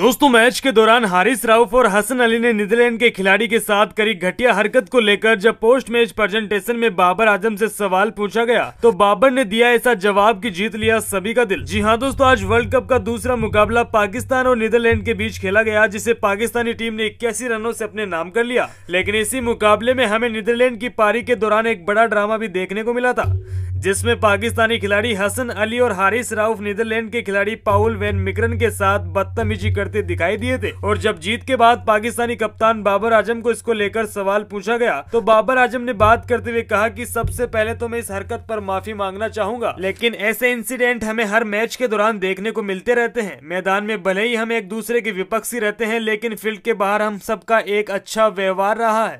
दोस्तों मैच के दौरान हारिस राउफ और हसन अली ने नीदरलैंड के खिलाड़ी के साथ करी घटिया हरकत को लेकर जब पोस्ट मैच प्रेजेंटेशन में बाबर आजम से सवाल पूछा गया तो बाबर ने दिया ऐसा जवाब कि जीत लिया सभी का दिल जी हाँ दोस्तों आज वर्ल्ड कप का दूसरा मुकाबला पाकिस्तान और नीदरलैंड के बीच खेला गया जिसे पाकिस्तानी टीम ने इक्यासी रनों ऐसी अपने नाम कर लिया लेकिन इसी मुकाबले में हमें नीदरलैंड की पारी के दौरान एक बड़ा ड्रामा भी देखने को मिला था जिसमें पाकिस्तानी खिलाड़ी हसन अली और हारिस राउफ नीदरलैंड के खिलाड़ी पाउल वेन मिक्रन के साथ बदतमीजी कर करते दिखाई दिए थे और जब जीत के बाद पाकिस्तानी कप्तान बाबर आजम को इसको लेकर सवाल पूछा गया तो बाबर आजम ने बात करते हुए कहा की सबसे पहले तो मैं इस हरकत पर माफी मांगना चाहूंगा लेकिन ऐसे इंसिडेंट हमें हर मैच के दौरान देखने को मिलते रहते हैं मैदान में भले ही हम एक दूसरे के विपक्षी रहते हैं लेकिन फील्ड के बाहर हम सबका एक अच्छा व्यवहार रहा है